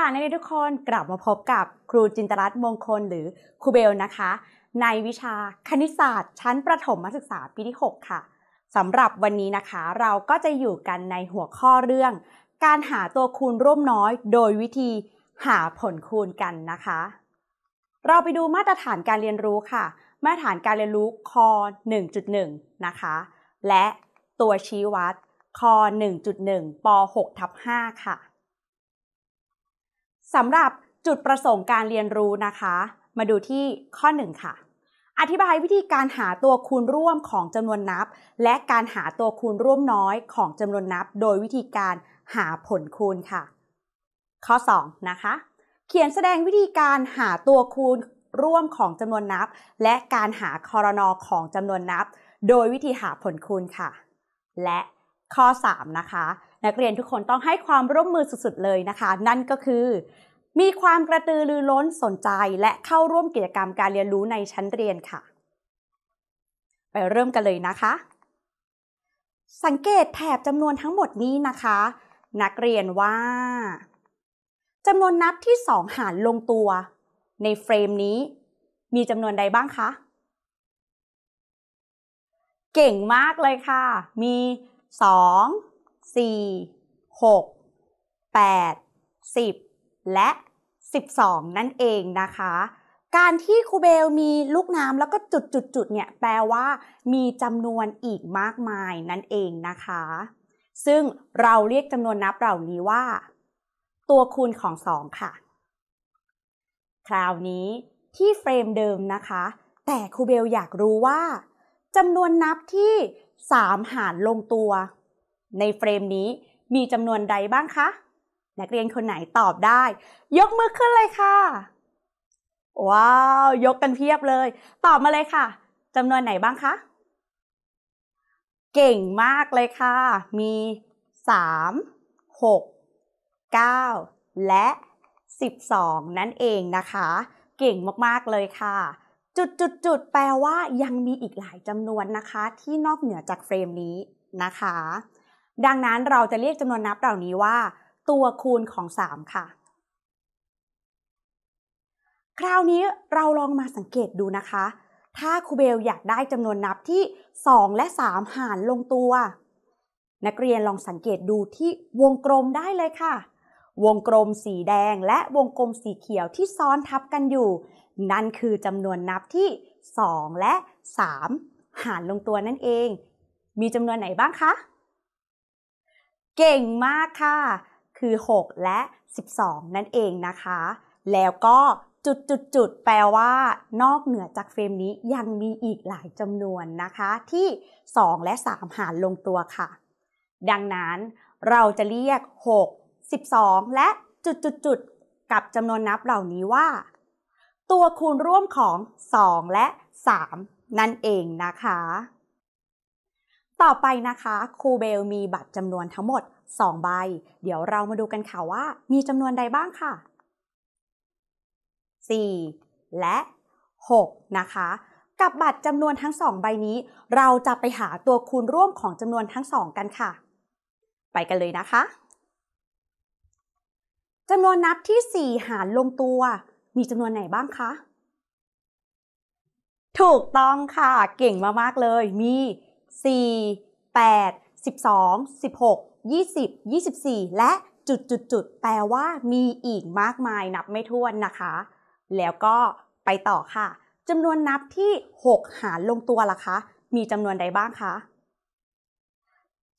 ค่ะนักเรียนทุกคนกลับมาพบกับครูจินตรัตน์มงคลหรือครูเบลนะคะ ในวิชาคณิตศาสตร์ ชั้นประถมศึกษาปีที่ 6 ค่ะสำหรับวันนี้นะคะ เราก็จะอยู่กันในหัวข้อเรื่อง การหาตัวคูณร่วมน้อยโดยวิธีหาผลคูณกันนะคะ เราไปดูมาตรฐานการเรียนรู้ค่ะ มาตรฐานการเรียนรู้ค 1.1 นะคะ และตัวชี้วัด ค 1.1ป6ทับ5ค่ะสำหรับจุดประสงค์การเรียนรู้นะคะ มาดูที่ข้อ 1 ค่ะ อธิบายวิธีการหาตัวคูณร่วมของจำนวนนับ และการหาตัวคูณร่วมน้อยของจำนวนนับโดยวิธีการหาผลคูณค่ะ ข้อ 2 นะคะ เขียนแสดงวิธีการหาตัวคูณร่วมของจำนวนนับ และการหาคอรนอของจำนวนนับ โดยวิธีหาผลคูณค่ะ และข้อ 3 นะคะนักเรียนทุกคนต้องให้ความร่วมมือสุดๆ เลยนะคะ นั่นก็คือ มีความกระตือรือร้นสนใจและเข้าร่วมกิจกรรมการเรียนรู้ในชั้นเรียนค่ะ ไปเริ่มกันเลยนะคะ สังเกตแถบจำนวนทั้งหมดนี้นะคะ นักเรียนว่าจำนวนนับที่สองหารลงตัว ในเฟรมนี้ มีจำนวนใดบ้างคะเก่งมากเลยค่ะ มีสอง4 6 8 10 และ 12 นั่นเองนะคะ การที่ครูเบลมีลูกน้ำแล้วก็จุดจุดจุดเนี่ย แปลว่ามีจำนวนอีกมากมายนั่นเองนะคะ ซึ่งเราเรียกจำนวนนับเหล่านี้ว่า ตัวคูณของ2ค่ะ คราวนี้ที่เฟรมเดิมนะคะ แต่ครูเบลอยากรู้ว่าจำนวนนับที่ 3 หารลงตัวในเฟรมนี้มีจำนวนใดบ้างคะ นักเรียนคนไหนตอบได้ ยกมือขึ้นเลยค่ะ ว้าวยกกันเพียบเลย ตอบมาเลยค่ะจำนวนไหนบ้างคะ เก่งมากเลยค่ะ มี3 6 9และ12นั่นเองนะคะ เก่งมากๆเลยค่ะ จุดจุดจุดแปลว่ายังมีอีกหลายจำนวนนะคะ ที่นอกเหนือจากเฟรมนี้นะคะดังนั้นเราจะเรียกจำนวนนับเหล่านี้ว่า ตัวคูณของ 3 ค่ะ คราวนี้เราลองมาสังเกตดูนะคะ ถ้าครูเบลอยากได้จำนวนนับที่ 2 และ 3 หารลงตัว นักเรียนลองสังเกตดูที่วงกลมได้เลยค่ะ วงกลมสีแดงและวงกลมสีเขียวที่ซ้อนทับกันอยู่ นั่นคือจำนวนนับที่ 2 และ 3 หารลงตัวนั่นเอง มีจำนวนไหนบ้างคะเก่งมากค่ะ คือ 6 และ 12 นั่นเองนะคะ แล้วก็จุดจุดจุดแปลว่า นอกเหนือจากเฟรมนี้ยังมีอีกหลายจำนวนนะคะ ที่ 2 และ 3 หารลงตัวค่ะ ดังนั้นเราจะเรียก6 12 และจุดจุดจุดกับจำนวนนับเหล่านี้ว่า ตัวคูณร่วมของ 2 และ 3 นั่นเองนะคะต่อไปนะคะครูเบลมีบัตรจำนวนทั้งหมด 2 ใบ เดี๋ยวเรามาดูกันค่ะว่ามีจำนวนใดบ้างค่ะ4และ 6 นะคะ กับบัตรจำนวนทั้ง 2 ใบนี้ เราจะไปหาตัวคูณร่วมของจำนวนทั้ง2กันค่ะ ไปกันเลยนะคะจำนวนนับที่ 4 หารลงตัว มีจำนวนไหนบ้างคะถูกต้องค่ะเก่งมากๆเลยมี4 8 12 16 20 24 และจุดจุดจุดแปลว่ามีอีกมากมายนับไม่ถ้วนนะคะ แล้วก็ไปต่อค่ะจำนวนนับที่ 6 หารลงตัวล่ะคะมีจำนวนใดบ้างคะ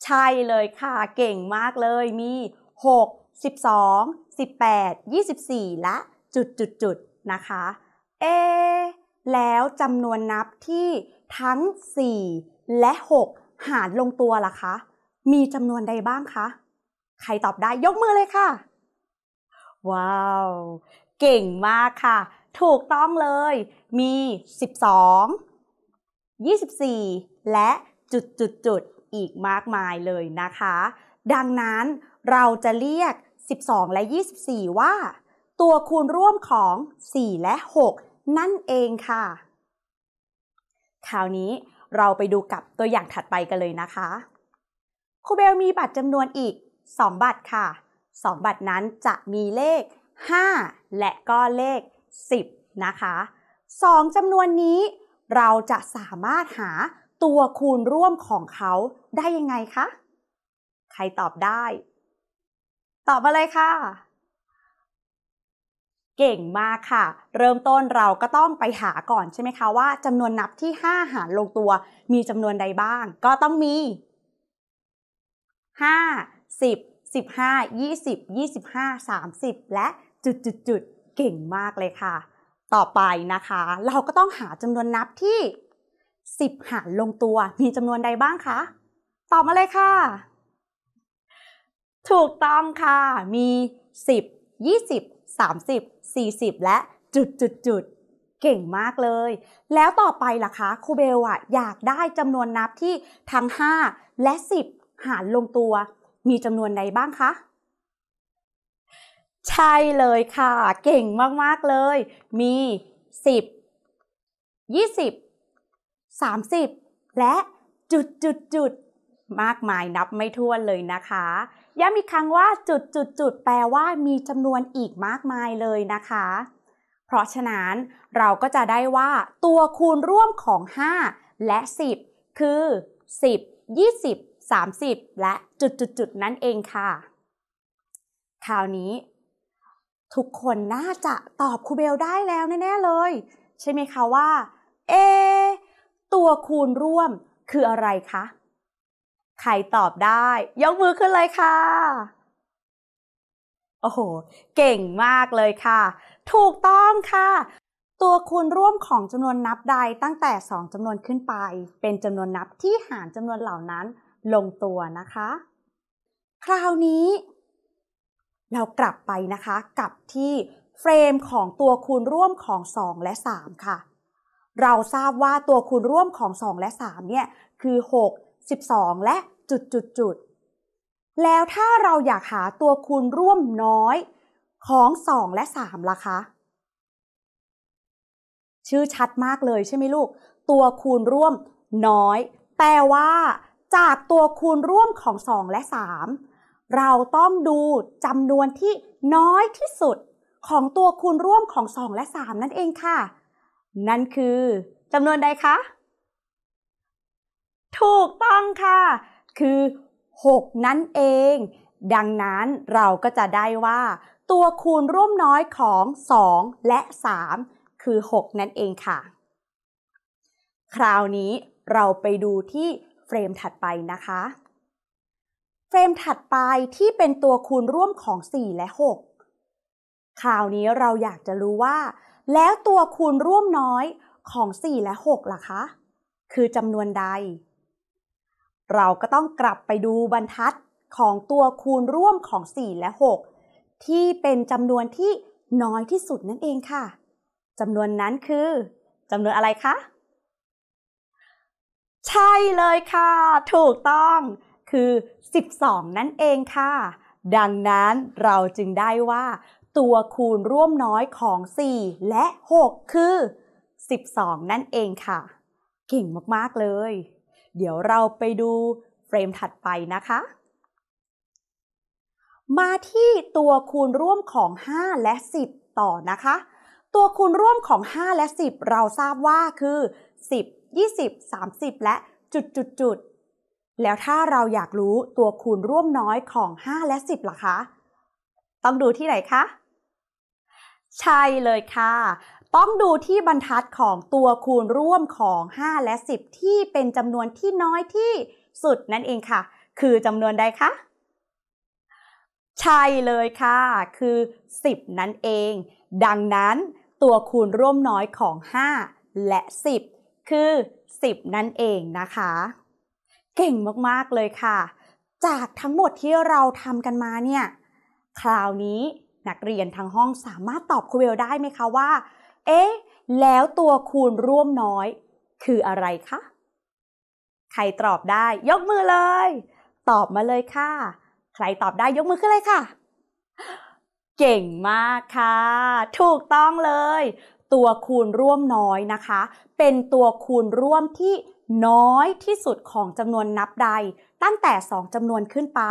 ใช่เลยค่ะ เก่งมากเลยมี6 12 18 24 และจุดจุดจุดนะคะ เอ แล้วจำนวนนับที่ทั้ง 4และ 6 หารลงตัวล่ะคะ มีจำนวนใดบ้างคะ ใครตอบได้ยกมือเลยค่ะ ว้าว เก่งมากค่ะ ถูกต้องเลย มี 12 24 และจุดจุดจุดอีกมากมายเลยนะคะ ดังนั้นเราจะเรียก 12 และ 24 ว่า ตัวคูณร่วมของ 4 และ 6 นั่นเองค่ะคราวนี้เราไปดูกับตัวอย่างถัดไปกันเลยนะคะครูเบลมีบัตรจำนวนอีก 2 บัตรค่ะ 2 บัตรนั้นจะมีเลข 5 และก็เลข 10 นะคะ2จำนวนนี้เราจะสามารถหาตัวคูณร่วมของเขาได้ยังไงคะ ใครตอบได้ ตอบมาเลยค่ะเก่งมากค่ะ เริ่มต้นเราก็ต้องไปหาก่อนใช่ไหมคะ ว่าจำนวนนับที่ 5 หารลงตัวมีจำนวนใดบ้าง ก็ต้องมี 5 10 15 20 25 30 และจุดจุดจุดเก่งมากเลยค่ะ ต่อไปนะคะ เราก็ต้องหาจำนวนนับที่ 10หารลงตัว มีจำนวนใดบ้างคะตอบมาเลยค่ะ ถูกต้องค่ะมี 10 20 30 40 และจุดจุดจุด เก่งมากเลย แล้วต่อไปล่ะคะครูเบลอะอยากได้จำนวนนับที่ทั้ง 5 และ 10 หารลงตัว มีจำนวนใดบ้างคะ ใช่เลยค่ะ เก่งมากๆเลย มี 10 20 30 และจุดจุดจุดมากมายนับไม่ถ้วนเลยนะคะย้ำอีกครั้งว่าจุดจุดจุดแปลว่ามีจำนวนอีกมากมายเลยนะคะ เพราะฉะนั้นเราก็จะได้ว่าตัวคูณร่วมของ 5 และ 10 คือ 10 20 30 และจุดจุดจุดนั่นเองค่ะ คราวนี้ทุกคนน่าจะตอบครูเบลได้แล้วแน่ ๆ เลย ใช่ไหมคะว่า เอตัวคูณร่วมคืออะไรคะใครตอบได้ยกมือขึ้นเลยค่ะโอ้โห เก่งมากเลยค่ะ ถูกต้องค่ะ ตัวคูณร่วมของจำนวนนับใดตั้งแต่ 2จำนวนขึ้นไป เป็นจำนวนนับที่หารจำนวนเหล่านั้น ลงตัวนะคะ คราวนี้ เรากลับไปนะคะ กับที่เฟรมของตัวคูณร่วมของ 2 และ 3ค่ะ เราทราบว่าตัวคูณร่วมของ2และ3เนี่ยคือ6 12และจุดจุดจุดแล้วถ้าเราอยากหาตัวคูณร่วมน้อย ของสองและสามล่ะคะชื่อชัดมากเลยใช่ไหมลูก ตัวคูณร่วมน้อยแต่ว่า จากตัวคูณร่วมของสองและสามเราต้องดูจำนวนที่น้อยที่สุดของตัวคูณร่วมของสองและสามนั่นเองค่ะ นั่นคือจำนวนใดคะถูกต้องค่ะคือ 6 นั่นเอง ดังนั้นเราก็จะได้ว่า ตัวคูณร่วมน้อยของ 2 และ 3 คือ 6 นั่นเองค่ะ คราวนี้เราไปดูที่เฟรมถัดไปนะคะ เฟรมถัดไปที่เป็นตัวคูณร่วมของ 4 และ 6 คราวนี้เราอยากจะรู้ว่า แล้วตัวคูณร่วมน้อยของ 4 และ6ล่ะคะ คือจำนวนใดเราก็ต้องกลับไปดูบรรทัดของตัวคูณร่วมของ 4 และ 6 ที่เป็นจำนวนที่น้อยที่สุดนั่นเองค่ะจำนวนนั้นคือจำนวนอะไรคะใช่เลยค่ะ ถูกต้องคือ 12 นั่นเองค่ะ ดังนั้นเราจึงได้ว่า ตัวคูณร่วมน้อยของ 4 และ 6 คือ 12 นั่นเองค่ะเก่งมาก ๆ เลยเดี๋ยวเราไปดูเฟรมถัดไปนะคะ มาที่ตัวคูณร่วมของ 5 และ 10 ต่อนะคะ ตัวคูณร่วมของ 5 และ 10 เราทราบว่าคือ 10 20 30และจุดจุดจุด แล้วถ้าเราอยากรู้ตัวคูณร่วมน้อยของ 5 และ 10ล่ะคะ ต้องดูที่ไหนคะ ใช่เลยค่ะต้องดูที่บรรทัดของตัวคูณร่วมของ 5 และ 10 ที่เป็นจำนวนที่น้อยที่สุดนั่นเองค่ะ คือจำนวนใดคะ ใช่เลยค่ะ คือ 10 นั่นเอง ดังนั้นตัวคูณร่วมน้อยของ 5 และ 10 คือ 10 นั่นเองนะคะ เก่งมาก ๆ เลยค่ะ จากทั้งหมดที่เราทำกันมาเนี่ย คราวนี้นักเรียนทั้งห้องสามารถตอบครูเวลได้ไหมคะว่าเอ๊ะแล้วตัวคูณร่วมน้อยคืออะไรคะ ใครตอบได้ยกมือเลย ตอบมาเลยค่ะ ใครตอบได้ยกมือขึ้นเลยค่ะ เก่งมากค่ะ ถูกต้องเลย ตัวคูณร่วมน้อยนะคะ เป็นตัวคูณร่วมที่น้อยที่สุดของจำนวนนับใด ตั้งแต่ 2จำนวนขึ้นไป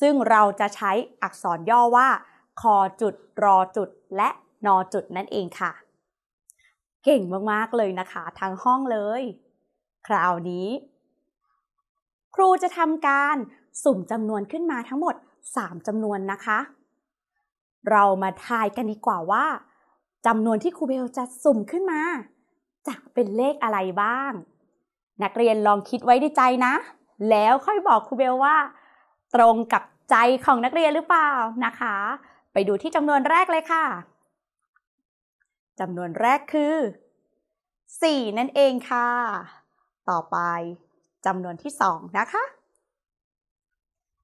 ซึ่งเราจะใช้อักษรย่อว่าคอจุดรอจุดและนอจุดนั่นเองค่ะเก่งมากๆเลยนะคะทั้งห้องเลย คราวนี้ ครูจะทำการสุ่มจำนวนขึ้นมาทั้งหมด 3จำนวนนะคะ เรามาทายกันดีกว่าว่าจำนวนที่ครูเบลจะสุ่มขึ้นมา จะเป็นเลขอะไรบ้าง นักเรียนลองคิดไว้ในใจนะ แล้วค่อยบอกครูเบลว่า ตรงกับใจของนักเรียนหรือเปล่านะคะ ไปดูที่จำนวนแรกเลยค่ะจำนวนแรกคือ 4 นั่นเองค่ะ ต่อไป จำนวนที่ 2 นะคะ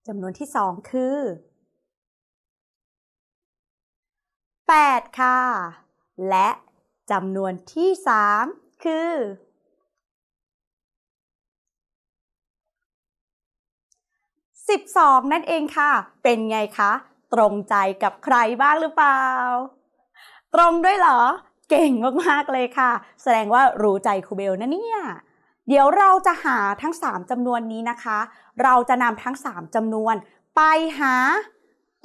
จำนวนที่ 2 คือ 8 ค่ะ และ จำนวนที่ 3 คือ 12 นั่นเองค่ะ เป็นไงคะ ตรงใจกับใครบ้างหรือเปล่าตรงด้วยเหรอ เก่งมากๆเลยค่ะ แสดงว่ารู้ใจครูเบลนะเนี่ยเดี๋ยวเราจะหาทั้ง 3 จำนวนนี้นะคะ เราจะนำทั้ง 3 จำนวน ไปหา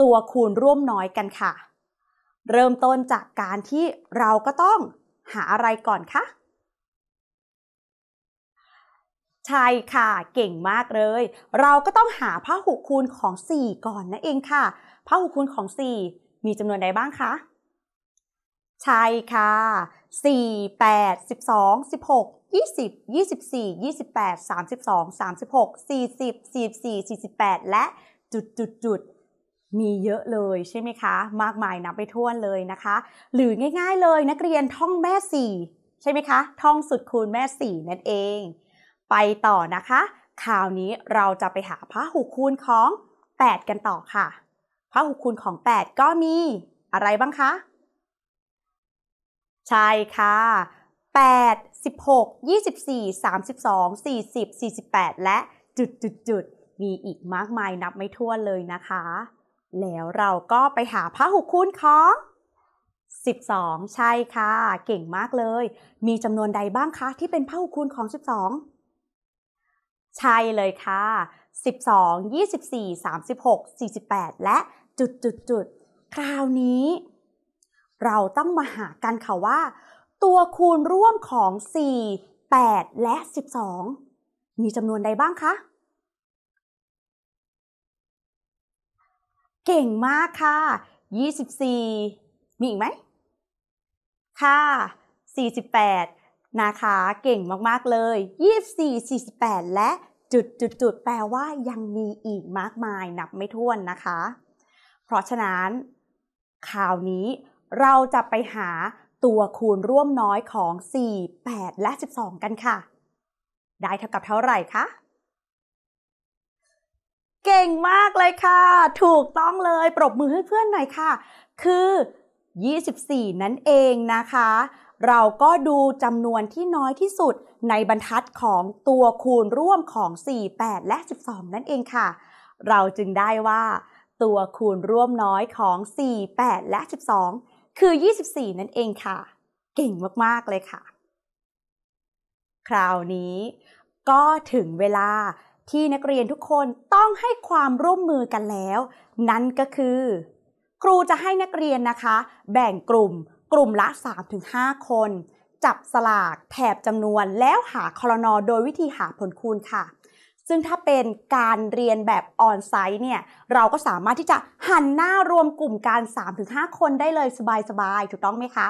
ตัวคูณร่วมน้อยกันค่ะ เริ่มต้นจากการที่เราก็ต้องหาอะไรก่อนคะใช่ค่ะเก่งมากเลย เราก็ต้องหาพหุคูณของ 4 ก่อนนั่นเองค่ะพหุคูณของ4มีจำนวนใดบ้างคะใช่ค่ะ4 8 12 16 20 24 28 32 36 40 44 48 และจุดจุดจุดมีเยอะเลยใช่ไหมคะ มากมายนับไปทั่วเลยนะคะ หรือง่ายๆเลยนักเรียนท่องแม่สี่ใช่ไหมคะ ท่องสุดคูณแม่สี่นั่นเอง ไปต่อนะคะคราวนี้เราจะไปหาพหุคูณของ 8 กันต่อค่ะพหุคูณของ 8 ก็มีอะไรบ้างคะใช่ค่ะ8 16 24 32 40 48 และจุดจุดจุดมีอีกมากมายนับไม่ถ้วนเลยนะคะ แล้วเราก็ไปหาพหุคูณของ 12 ใช่ค่ะ เก่งมากเลย มีจำนวนใดบ้างคะที่เป็นพหุคูณของ 12 ใช่เลยค่ะ12 24 36 48 และจุดจุดจุด คราวนี้เราต้องมาหากันค่ะว่า ตัวคูณร่วมของ 4 8 และ 12 มีจำนวนใดบ้างคะ เก่งมากค่ะ 24 มีอีกไหมค่ะ48 นะคะเก่งมากๆเลย 24 48 และจุดจุดจุดแปลว่ายังมีอีกมากมายนับไม่ถ้วนนะคะ เพราะฉะนั้นคราวนี้เราจะไปหาตัวคูณร่วมน้อยของ 4 8 และ 12 กันค่ะ ได้เท่ากับเท่าไหร่คะ เก่งมากเลยค่ะ ถูกต้องเลย ปรบมือให้เพื่อนหน่อยค่ะ คือ 24 นั่นเองนะคะ เราก็ดูจำนวนที่น้อยที่สุดในบรรทัดของตัวคูณร่วมของ4 8 และ 12 นั่นเองค่ะ เราจึงได้ว่าตัวคูณร่วมน้อยของ 4 8 และ 12คือ 24 นั่นเองค่ะ เก่งมาก ๆ เลยค่ะ คราวนี้ก็ถึงเวลาที่นักเรียนทุกคนต้องให้ความร่วมมือกันแล้ว นั่นก็คือ ครูจะให้นักเรียนนะคะแบ่งกลุ่ม กลุ่มละ 3-5 คน จับสลากแถบจำนวนแล้วหาคลนอโดยวิธีหาผลคูณค่ะซึ่งถ้าเป็นการเรียนแบบออนไซต์เนี่ยเราก็สามารถที่จะหันหน้ารวมกลุ่มการ3-5คนได้เลยสบายๆถูกต้องไหมคะ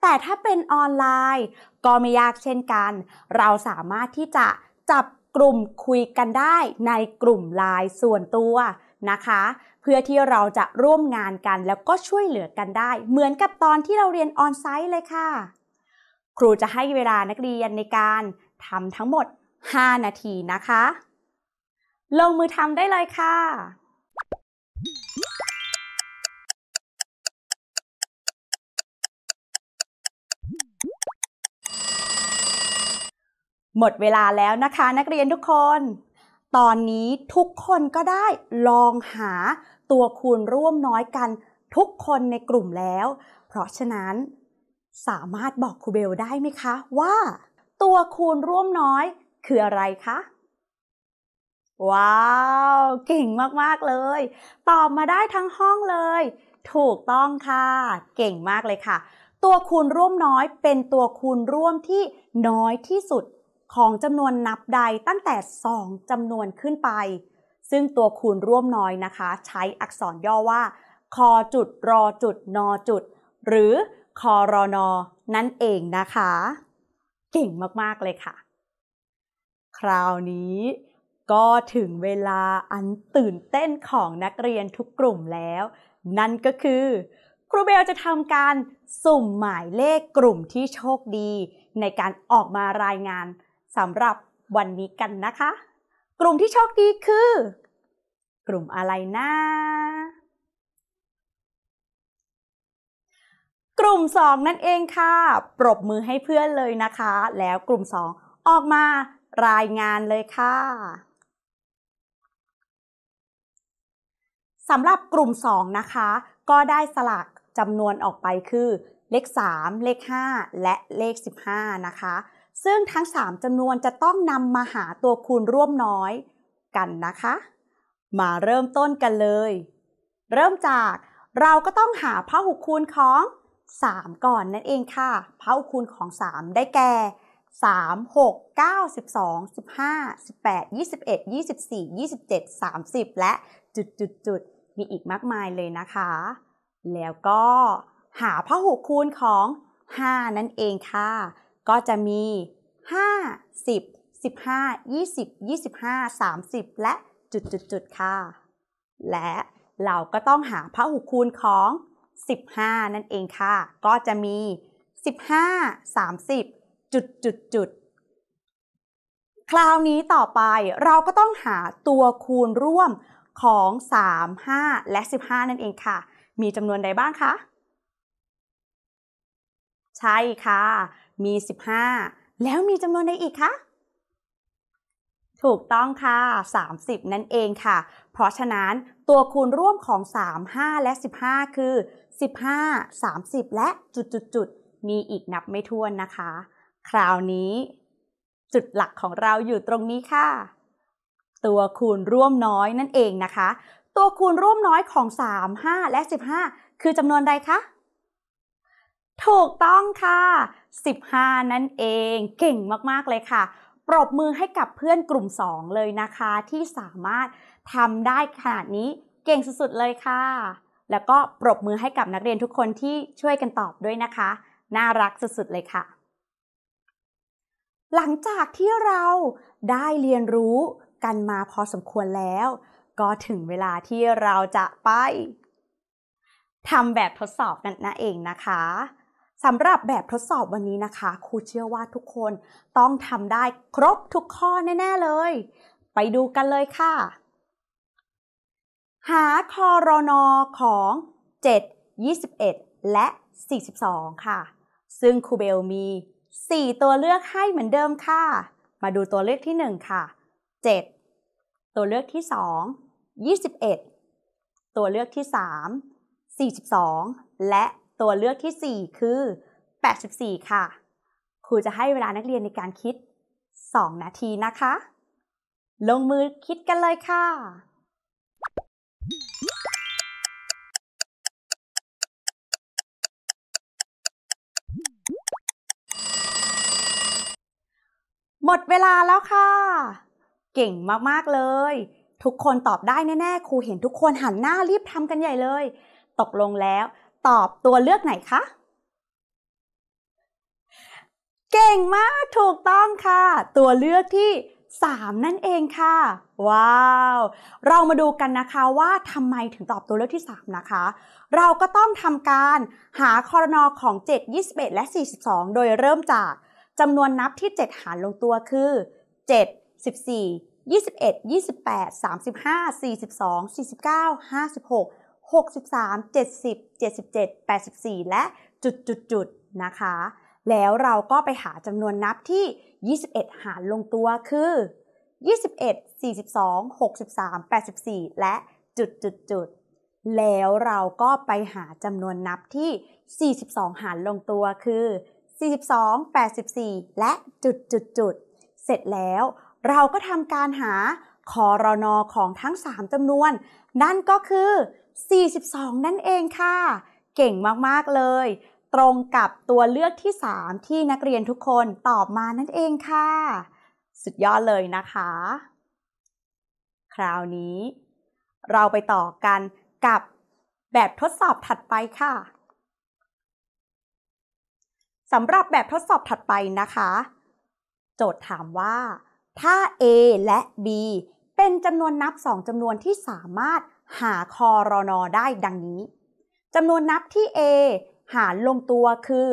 แต่ถ้าเป็นออนไลน์ ก็ไม่ยากเช่นกัน เราสามารถที่จะจับกลุ่มคุยกันได้ในกลุ่มไลน์ส่วนตัวนะคะ เพื่อที่เราจะร่วมงานกันแล้วก็ช่วยเหลือกันได้ เหมือนกับตอนที่เราเรียนออนไซต์เลยค่ะ ครูจะให้เวลานักเรียนในการทำทั้งหมด 5 นาทีนะคะลงมือทำได้เลยค่ะ หมดเวลาแล้วนะคะ นักเรียนทุกคน ตอนนี้ทุกคนก็ได้ลองหาตัวคูณร่วมน้อยกันทุกคนในกลุ่มแล้ว เพราะฉะนั้น สามารถบอกครูเบลได้ไหมคะว่า ตัวคูณร่วมน้อยคืออะไรคะว้าวเก่งมากๆ เลย ตอบมาได้ทั้งห้องเลย ถูกต้องค่ะ เก่งมากเลยค่ะ ตัวคูณร่วมน้อยเป็นตัวคูณร่วมที่น้อยที่สุดของจำนวนนับใดตั้งแต่ 2จำนวนขึ้นไป ซึ่งตัวคูณร่วมน้อยนะคะ ใช้อักษรย่อว่าคอจุดรอจุดนอจุดหรือคอรอนอนั่นเองนะคะ เก่งมากๆเลยค่ะ คราวนี้ก็ถึงเวลาอันตื่นเต้นของนักเรียนทุกกลุ่มแล้ว นั่นก็คือครูเบลจะทำการสุ่มหมายเลขกลุ่มที่โชคดี ในการออกมารายงานสำหรับวันนี้กันนะคะ กลุ่มที่โชคดีคือ กลุ่มอะไรนะ กลุ่ม 2 นั่นเองค่ะ ปรบมือให้เพื่อนเลยนะคะ แล้วกลุ่ม2ออกมารายงานเลยค่ะสำหรับกลุ่ม 2 นะคะ ก็ได้สลักจำนวนออกไปคือ เลข 3 เลข 5 และเลข 15 นะคะ ซึ่งทั้ง 3จำนวนจะต้องนำมาหาตัวคูณร่วมน้อยกันนะคะ มาเริ่มต้นกันเลย เริ่มจากเราก็ต้องหาพหุคูณของ 3 ก่อนนั่นเองค่ะพหุคูณของ 3 ได้แก่ 3 6 9 12 15 18 21 24 27 30 และจุดจุดจุดมีอีกมากมายเลยนะคะ แล้วก็หาพหุคูณของ 5 นั่นเองค่ะ ก็จะมี 5 10 15 20 25 30 และจุดๆค่ะ และเราก็ต้องหาพหุคูณของ 15 นั่นเองค่ะ ก็จะมี 15 30 จุดจุดจุดคราวนี้ต่อไปเราก็ต้องหาตัวคูณร่วมของ 3 5 และ 15 นั่นเองค่ะ มีจำนวนใดบ้างคะ ใช่ค่ะ มี 15 แล้วมีจำนวนใดอีกคะ ถูกต้องค่ะ 30 นั่นเองค่ะ เพราะฉะนั้นตัวคูณร่วมของ 3 5และ15 คือ 15 30และ จุดจุดจุด มีอีกนับไม่ถ้วนนะคะ คราวนี้ จุดหลักของเราอยู่ตรงนี้ค่ะตัวคูณร่วมน้อยนั่นเองนะคะ ตัวคูณร่วมน้อยของ 3 5 และ 15 คือจำนวนใดคะ ถูกต้องค่ะ 15 นั่นเอง เก่งมากๆเลยค่ะ ปรบมือให้กับเพื่อนกลุ่ม2เลยนะคะ ที่สามารถทำได้ขนาดนี้เก่งสุดๆเลยค่ะ แล้วก็ปรบมือให้กับนักเรียนทุกคนที่ช่วยกันตอบด้วยนะคะ น่ารักสุดๆเลยค่ะ หลังจากที่เราได้เรียนรู้กันมาพอสมควรแล้วก็ถึงเวลาที่เราจะไปทำแบบทดสอบกันนะเองนะคะสำหรับแบบทดสอบวันนี้นะคะครูเชื่อว่าทุกคนต้องทำได้ครบทุกข้อแน่ๆเลย ไปดูกันเลยค่ะ หาคอรนอของ 7 21 และ 42 ค่ะ ซึ่งครูเบลมี 4 ตัวเลือกให้เหมือนเดิมค่ะ มาดูตัวเลือกที่ 1 ค่ะ7ตัวเลือกที่ 2 21 ตัวเลือกที่ 3 42 และตัวเลือกที่ 4 คือ 84 ค่ะ ครูจะให้เวลานักเรียนในการคิด 2 นาทีนะคะ ลงมือคิดกันเลยค่ะ หมดเวลาแล้วค่ะเก่งมากๆ เลย ทุกคนตอบได้แน่ๆ ครูเห็นทุกคนหันหน้ารีบทำกันใหญ่เลย ตกลงแล้วตอบตัวเลือกไหนคะ เก่งมากถูกต้องค่ะ ตัวเลือกที่ 3 นั่นเองค่ะว้าวเรามาดูกันนะคะว่าทำไมถึงตอบตัวเลือกที่3นะคะเราก็ต้องทำการหาคอรนอของ 7 21 และ 42 โดยเริ่มจากจำนวนนับที่ 7 หารลงตัวคือ7 14 21 28 35 42 49 56 63 70 77 84 และจุดจุดจุดนะคะ แล้วเราก็ไปหาจำนวนนับที่ 21 หารลงตัวคือ 21 42 63 84 และจุดจุดจุด แล้วเราก็ไปหาจำนวนนับที่ 42 หารลงตัวคือ 42 84 และจุดจุดจุด เสร็จแล้วเราก็ทำการหาคอรอนอของทั้ง3จำนวน นั่นก็คือ 42 นั่นเองค่ะ เก่งมาก ๆ เลย ตรงกับตัวเลือกที่ 3 ที่นักเรียนทุกคนตอบมานั่นเองค่ะ สุดยอดเลยนะคะ คราวนี้ เราไปต่อกันกับ แบบทดสอบถัดไปค่ะ สำหรับแบบทดสอบถัดไปนะคะ โจทย์ถามว่าถ้า A และ B เป็นจำนวนนับ 2 จำนวนที่สามารถหาคอรอนอได้ดังนี้ จำนวนนับที่ A หารลงตัวคือ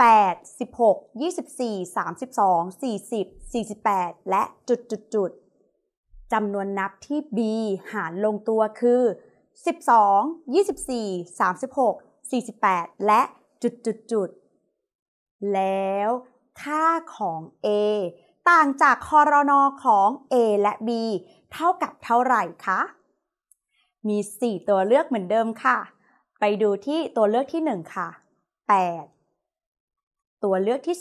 8 16 24 32 40 48 และจุดจุดจุด จำนวนนับที่ B หารลงตัวคือ 12 24 36 48 และจุดจุดจุด แล้ว ค่าของ A ต่างจากคอรนอของ A และ B เท่ากับเท่าไหร่คะ มี 4 ตัวเลือกเหมือนเดิมค่ะ ไปดูที่ตัวเลือกที่ 1 ค่ะ 8 ตัวเลือกที่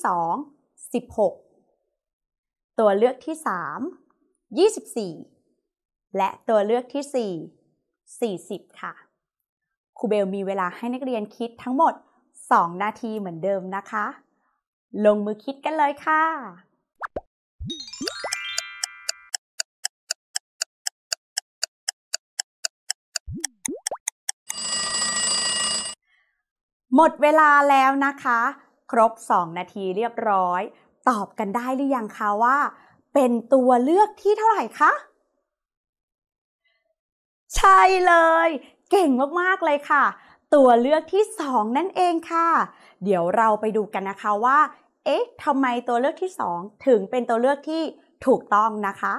2 16 ตัวเลือกที่ 3 24 และตัวเลือกที่ 4 40 ค่ะ ครูเบลมีเวลาให้นักเรียนคิดทั้งหมด2นาทีเหมือนเดิมนะคะ ลงมือคิดกันเลยค่ะหมดเวลาแล้วนะคะ ครบ 2 นาทีเรียบร้อย ตอบกันได้หรือยังคะว่า เป็นตัวเลือกที่เท่าไหร่คะ ใช่เลย เก่งมากๆเลยค่ะ ตัวเลือกที่ 2 นั่นเองค่ะ เดี๋ยวเราไปดูกันนะคะ ว่า เอ๊ะทำไมตัวเลือกที่ 2 ถึงเป็นตัวเลือกที่ถูกต้องนะคะ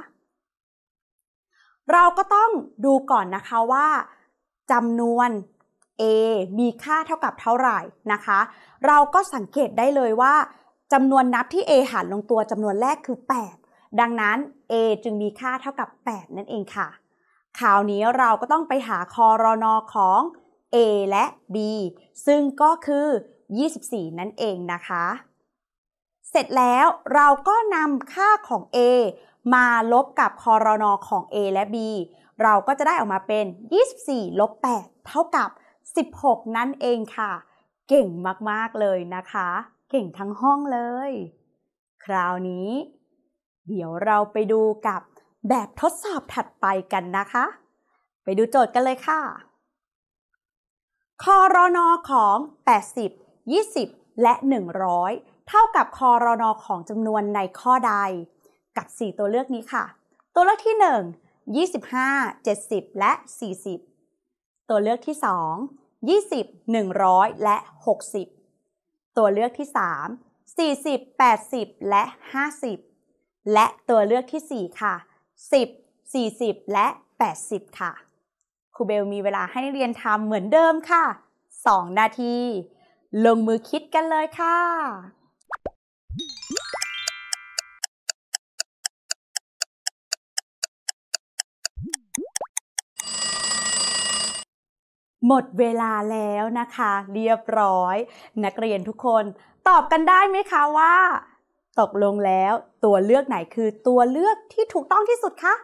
เราก็ต้องดูก่อนนะคะ ว่าจำนวน A มีค่าเท่ากับเท่าไหร่นะคะ เราก็สังเกตได้เลยว่าจำนวนนับที่ A หารลงตัวจำนวนแรกคือ 8 ดังนั้น A จึงมีค่าเท่ากับ 8 นั่นเองค่ะคราวนี้เราก็ต้องไปหาคอรนอของ A และ B ซึ่งก็คือ 24 นั่นเองนะคะ เสร็จแล้วเราก็นำค่าของ A มาลบกับคอรนอของ A และ B เราก็จะได้ออกมาเป็น 24ลบ8เท่ากับ16 นั่นเองค่ะ เก่งมากๆเลยนะคะ เก่งทั้งห้องเลย คราวนี้ เดี๋ยวเราไปดูกับแบบทดสอบถัดไปกันนะคะ ไปดูโจทย์กันเลยค่ะคอรอนอของ80 20 และ 100 เท่ากับคอรอนอของจำนวนในข้อใดกับ4ตัวเลือกนี้ค่ะ ตัวเลือกที่ 1 25 70 และ 40 ตัวเลือกที่2 20 100 และ 60 ตัวเลือกที่ 3 40 80 และ 50 และตัวเลือกที่ 4 ค่ะ 10 40 และ 80 ค่ะครูเบลมีเวลาให้เรียนทำเหมือนเดิมค่ะ 2 นาที ลงมือคิดกันเลยค่ะหมดเวลาแล้วนะคะ เรียบร้อย นักเรียนทุกคนตอบกันได้ไหมคะว่า ตกลงแล้ว ตัวเลือกไหนคือตัวเลือกที่ถูกต้องที่สุดคะ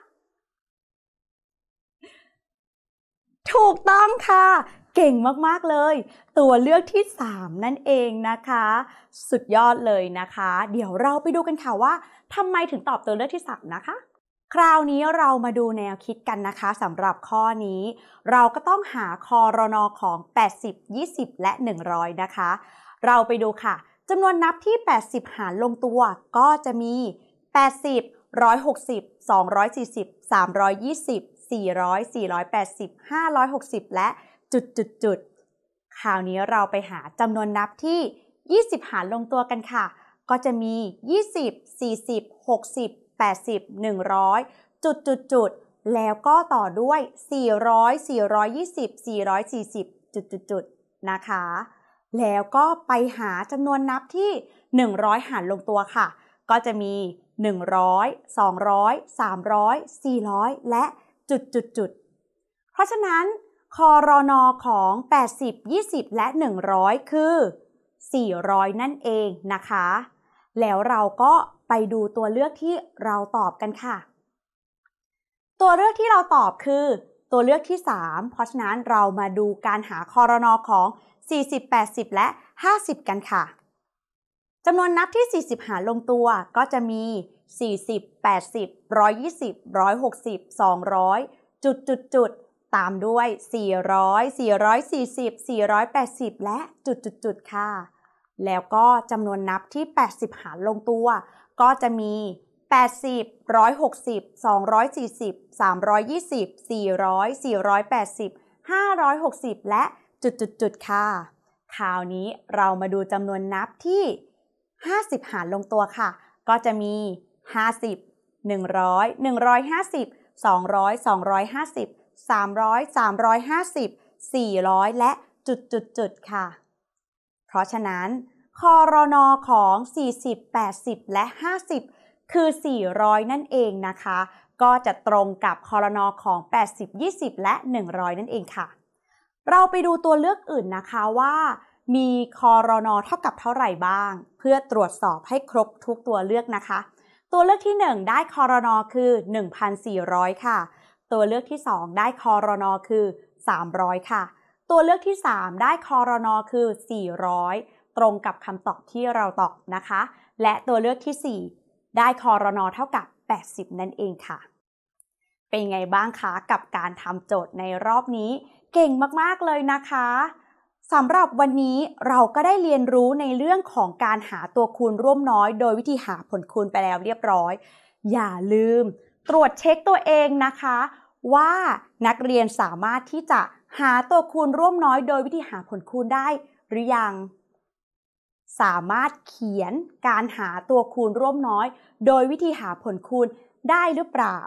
ถูกต้องค่ะ เก่งมากๆเลย ตัวเลือกที่ 3 นั่นเองนะคะ สุดยอดเลยนะคะ เดี๋ยวเราไปดูกันค่ะว่าทำไมถึงตอบตัวเลือกที่ 3 นะคะคราวนี้เรามาดูแนวคิดกันนะคะสำหรับข้อนี้ เราก็ต้องหาคอรนอของ 80 20 และ 100 นะคะ เราไปดูค่ะจำนวนนับที่ 80 หารลงตัวก็จะมี80 160 240 320 400 480 560 และจุดจุดจุดคราวนี้เราไปหาจำนวนนับที่ 20 หารลงตัวกันค่ะ ก็จะมี 20 40 60 80 100 จุดจุดจุด แล้วก็ต่อด้วย 400 420 440 จุดจุดจุดนะคะ แล้วก็ไปหาจำนวนนับที่ 100หารลงตัวค่ะ ก็จะมี 100 200 300 400 และจุดจุดจุด เพราะฉะนั้นคอรอนอของ 80 20 และ 100 คือ 400 นั่นเองนะคะ แล้วเราก็ไปดูตัวเลือกที่เราตอบกันค่ะ ตัวเลือกที่เราตอบคือ ตัวเลือกที่ 3 เพราะฉะนั้นเรามาดูการหาคอรนอของ 40 80 และ 50 กันค่ะ จำนวนนับที่ 40 หารลงตัวก็จะมี 40 80 120 160 200 จุดจุดจุด ตามด้วย 400 440 480 และจุดจุดจุดค่ะ แล้วก็จำนวนนับที่ 80 หารลงตัวก็จะมี 80 160 240 320 400 480 560 และจุดๆๆค่ะ คราวนี้เรามาดูจำนวนนับที่ 50 หารลงตัวค่ะ ก็จะมี50 100 150 200 250 300 350 400 และจุดๆๆค่ะ เพราะฉะนั้นคอรอนอของ40 80 และ 50 คือ 400 นั่นเองนะคะ ก็จะตรงกับคอรอนอของ 80 20 และ 100 นั่นเองค่ะ เราไปดูตัวเลือกอื่นนะคะว่า มีคอรอนอเท่ากับเท่าไหร่บ้าง เพื่อตรวจสอบให้ครบทุกตัวเลือกนะคะ ตัวเลือกที่ 1 ได้คอรอนอคือ 1,400 ค่ะ ตัวเลือกที่ 2 ได้คอรอนอคือ 300 ค่ะ ตัวเลือกที่ 3 ได้คอรอนอคือ 400ตรงกับคำตอบที่เราตอบนะคะ และตัวเลือกที่ 4 ได้คอรนอเท่ากับ 80 นั่นเองค่ะ เป็นไงบ้างคะ กับการทำโจทย์ในรอบนี้ เก่งมาก ๆ เลยนะคะ สำหรับวันนี้เราก็ได้เรียนรู้ในเรื่องของการหาตัวคูณร่วมน้อย โดยวิธีหาผลคูณไปแล้วเรียบร้อย อย่าลืมตรวจเช็คตัวเองนะคะ ว่านักเรียนสามารถที่จะหาตัวคูณร่วมน้อย โดยวิธีหาผลคูณได้หรือยังสามารถเขียนการหาตัวคูณร่วมน้อย โดยวิธีหาผลคูณได้หรือเปล่า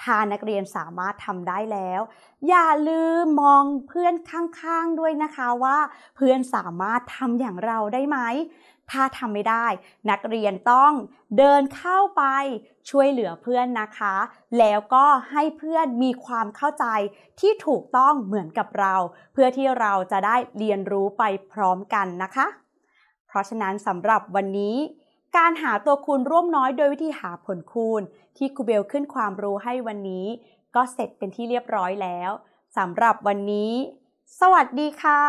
ถ้านักเรียนสามารถทำได้แล้ว อย่าลืมมองเพื่อนข้างๆด้วยนะคะว่า เพื่อนสามารถทำอย่างเราได้ไหม ถ้าทำไม่ได้ นักเรียนต้องเดินเข้าไปช่วยเหลือเพื่อนนะคะ แล้วก็ให้เพื่อนมีความเข้าใจที่ถูกต้องเหมือนกับเรา เพื่อที่เราจะได้เรียนรู้ไปพร้อมกันนะคะเพราะฉะนั้นสำหรับวันนี้การหาตัวคูณร่วมน้อยโดยวิธีหาผลคูณ ที่ครูเบลขึ้นความรู้ให้วันนี้ก็เสร็จเป็นที่เรียบร้อยแล้วสำหรับวันนี้ สวัสดีค่ะ